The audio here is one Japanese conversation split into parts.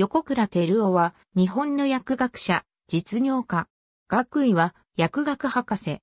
横倉照夫は日本の薬学者、実業家。学位は薬学博士。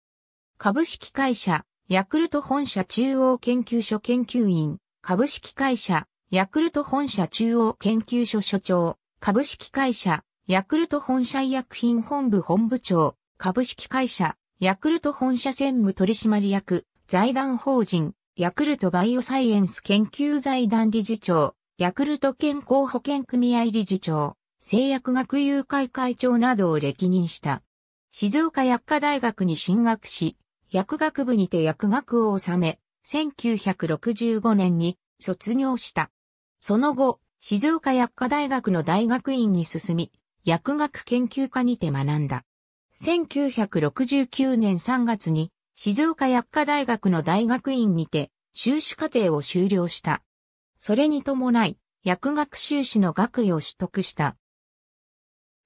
株式会社、ヤクルト本社中央研究所研究員。株式会社、ヤクルト本社中央研究所所長。株式会社、ヤクルト本社医薬品本部本部長。株式会社、ヤクルト本社専務取締役。財団法人、ヤクルトバイオサイエンス研究財団理事長。ヤクルト健康保険組合理事長、製薬学友会会長などを歴任した。静岡薬科大学に進学し、薬学部にて薬学を収め、1965年に卒業した。その後、静岡薬科大学の大学院に進み、薬学研究科にて学んだ。1969年3月に静岡薬科大学の大学院にて修士課程を修了した。それに伴い、薬学修士の学位を取得した。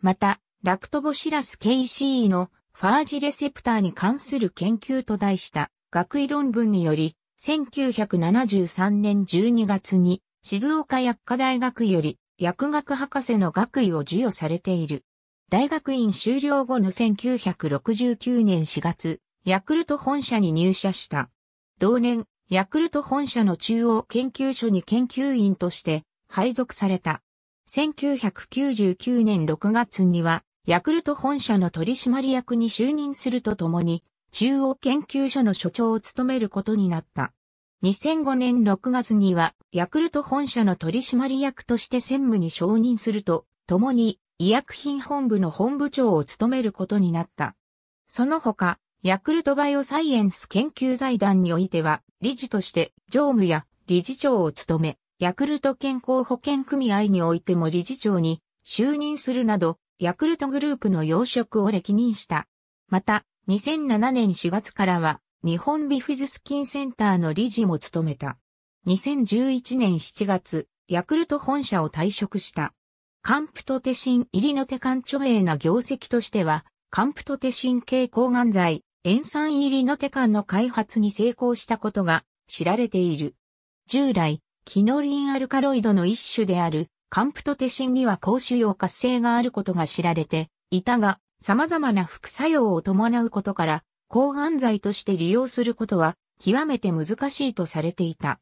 また、ラクトボシラス KCE のファージレセプターに関する研究と題した学位論文により、1973年12月に静岡薬科大学より薬学博士の学位を授与されている。大学院修了後の1969年4月、ヤクルト本社に入社した。同年、ヤクルト本社の中央研究所に研究員として配属された。1999年6月には、ヤクルト本社の取締役に就任するとともに、中央研究所の所長を務めることになった。2005年6月には、ヤクルト本社の取締役として専務に承認すると、ともに、医薬品本部の本部長を務めることになった。その他、ヤクルトバイオサイエンス研究財団においては、理事として常務や理事長を務め、ヤクルト健康保険組合においても理事長に就任するなど、ヤクルトグループの要職を歴任した。また、2007年4月からは、日本ビフィズスキンセンターの理事も務めた。2011年7月、ヤクルト本社を退職した。カンプトテシン入りの手間著名な業績としては、カンプトテシン系抗がん剤、塩酸入りの手間の開発に成功したことが知られている。従来、キノリンアルカロイドの一種であるカンプトテシンには高腫瘍活性があることが知られていたが、様々な副作用を伴うことから、抗がん剤として利用することは極めて難しいとされていた。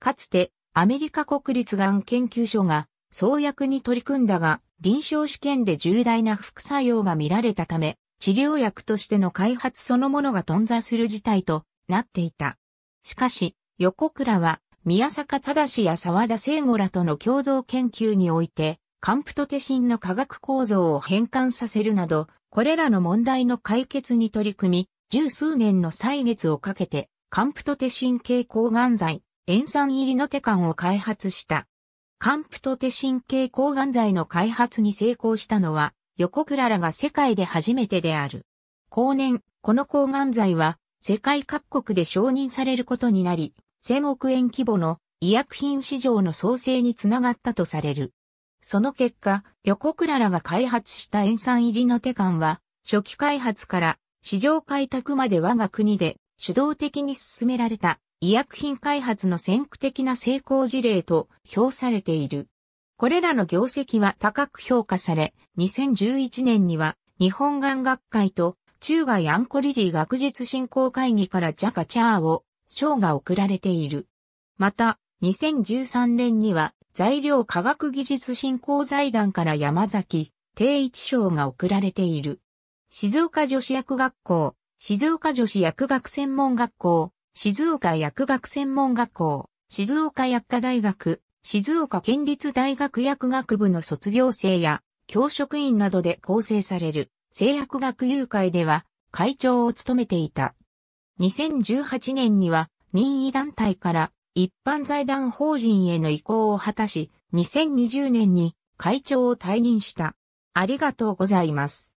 かつて、アメリカ国立がん研究所が創薬に取り組んだが、臨床試験で重大な副作用が見られたため、治療薬としての開発そのものが頓挫する事態となっていた。しかし、横倉は、宮坂正や沢田聖吾らとの共同研究において、カンプトテシンの化学構造を変換させるなど、これらの問題の解決に取り組み、十数年の歳月をかけて、カンプトテシン系抗がん剤、塩酸入りの手管を開発した。カンプトテシン系抗がん剤の開発に成功したのは、横倉らが世界で初めてである。後年、この抗がん剤は世界各国で承認されることになり、1000億円規模の医薬品市場の創生につながったとされる。その結果、横倉らが開発した塩酸入りの手間は、初期開発から市場開拓まで我が国で主導的に進められた医薬品開発の先駆的な成功事例と評されている。これらの業績は高く評価され、2011年には日本眼学会と中外アンコリジー学術振興会議からジャカチャーを賞が贈られている。また、2013年には材料科学技術振興財団から山崎定一賞が贈られている。静岡女子薬学校、静岡女子薬学専門学校、静岡薬学専門学校、静岡薬科大学、静岡県立大学薬学部の卒業生や教職員などで構成される製薬学友会では会長を務めていた。2018年には任意団体から一般財団法人への移行を果たし、2020年に会長を退任した。ありがとうございます。